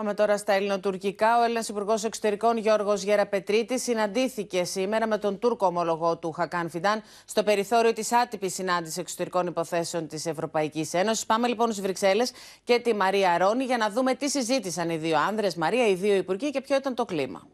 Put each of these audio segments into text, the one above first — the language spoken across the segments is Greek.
Πάμε τώρα στα ελληνοτουρκικά. Ο Έλληνας Υπουργός Εξωτερικών Γιώργος Γεραπετρίτης συναντήθηκε σήμερα με τον Τούρκο ομολογό του Χακάν Φιντάν στο περιθώριο της άτυπης συνάντησης εξωτερικών υποθέσεων της Ευρωπαϊκής Ένωσης. Πάμε λοιπόν στις Βρυξέλλες και τη Μαρία Ρόνι για να δούμε τι συζήτησαν οι δύο άνδρες, Μαρία, οι δύο υπουργοί και ποιο ήταν το κλίμα.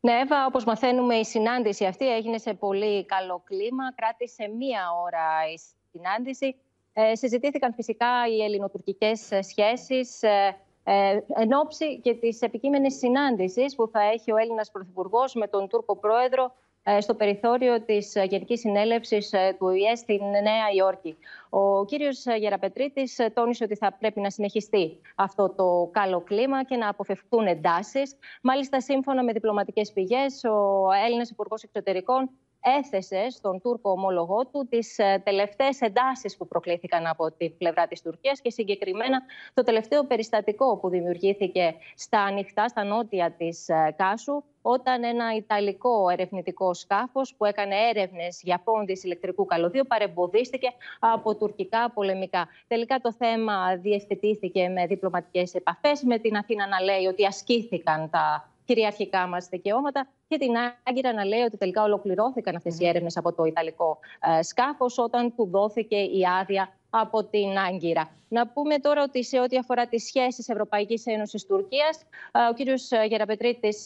Ναι, Εύα, όπως μαθαίνουμε η συνάντηση αυτή έγινε σε πολύ καλό κλίμα. Κράτησε μία ώρα η συνάντηση. Ε, συζητήθηκαν φυσικά οι Ελληνοτουρκικές ε, σχέσεις, ε, ε, εν ώψη και της επικείμενης συνάντησης που θα έχει ο Έλληνας Πρωθυπουργός με τον Τούρκο Πρόεδρο ε, στο περιθώριο της Γενικής Συνέλευσης ε, του ΟΗΕ στην Νέα Υόρκη. Ο κύριος Γεραπετρίτης τόνισε ότι θα πρέπει να συνεχιστεί αυτό το καλό κλίμα και να αποφευκτούν εντάσεις. Μάλιστα, σύμφωνα με διπλωματικές πηγές, ο Έλληνας Υπουργός Εξωτερικών έθεσε στον Τούρκο ομολογό του τις ε, τελευταίες εντάσεις που προκλήθηκαν από την πλευρά της Τουρκίας και συγκεκριμένα το τελευταίο περιστατικό που δημιουργήθηκε στα ανοιχτά, στα νότια της ε, Κάσου όταν ένα ιταλικό ερευνητικό σκάφος που έκανε έρευνες για πόντις ηλεκτρικού καλωδίου παρεμποδίστηκε από τουρκικά πολεμικά. Τελικά το θέμα διευθετήθηκε με διπλωματικές επαφές, με την Αθήνα να λέει ότι ασκήθηκαν τα κυριαρχικά μας δικαιώματα και την Άγκυρα να λέει ότι τελικά ολοκληρώθηκαν αυτές οι έρευνες από το Ιταλικό ε, σκάφος όταν του δόθηκε η άδεια από την Άγκυρα. Να πούμε τώρα ότι σε ό,τι αφορά τις σχέσεις Ευρωπαϊκής Ένωσης Τουρκίας, ε, ο κύριος ε, Γεραπετρίτης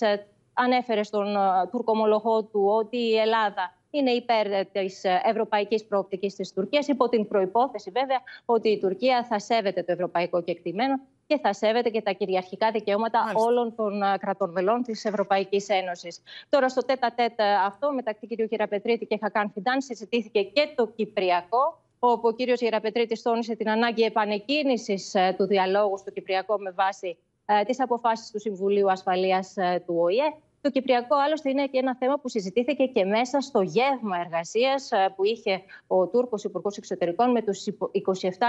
ανέφερε στον τουρκομολογό του ότι η Ελλάδα είναι υπέρ της ευρωπαϊκής προοπτικής της Τουρκίας, υπό την προπόθεση βέβαια ότι η Τουρκία θα σέβεται το ευρωπαϊκό κεκτημένο και θα σέβεται και τα κυριαρχικά δικαιώματα όλων των κρατών μελών της Ευρωπαϊκής Ένωσης. Τώρα, στο τέτα τέτ αυτό, μεταξύ κ. Γεραπετρίτη και Χακάν Φιντάν, συζητήθηκε και το Κυπριακό όπου ο κύριος Γεραπετρίτης τόνισε την ανάγκη επανεκκίνησης ε, του διαλόγου στο Κυπριακό με βάση ε, τις αποφάσεις του Συμβουλίου Ασφαλείας ε, του ΟΗΕ το Κυπριακό, άλλωστε, είναι και ένα θέμα που συζητήθηκε και μέσα στο γεύμα εργασίας ε, που είχε ο Τούρκος Υπουργός Εξωτερικών με τους 27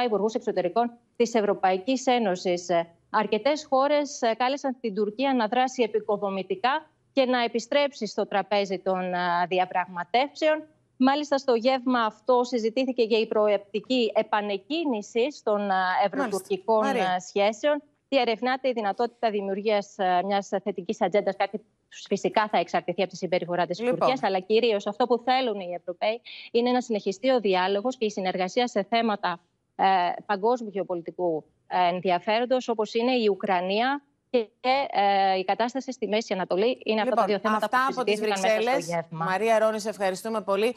Υπουργούς Εξωτερικών της Ευρωπαϊκής Ένωσης. Ε, Αρκετές χώρες ε, κάλεσαν την Τουρκία να δράσει επικοδομητικά και να επιστρέψει στο τραπέζι των διαπραγματεύσεων. Μάλιστα, στο γεύμα αυτό συζητήθηκε και η προεπτική επανεκκίνησης των ευρωτουρκικών σχέσεων διαρευνάται η δυνατότητα δημιουργίας ε, μιας θετικής ατζέντας, κάτι που φυσικά θα εξαρτηθεί από τη συμπεριφορά της λοιπόν. αλλά κυρίως αυτό που θέλουν οι Ευρωπαίοι είναι να συνεχιστεί ο διάλογος και η συνεργασία σε θέματα ε, παγκόσμιου γεωπολιτικού ε, ενδιαφέροντος, όπως είναι η Ουκρανία και ε, η κατάσταση στη Μέση Ανατολή. Είναι λοιπόν, αυτά τα δύο λοιπόν, θέματα αυτά που από τις Βρυξέλλες. Μαρία Ρόνη, ευχαριστούμε πολύ.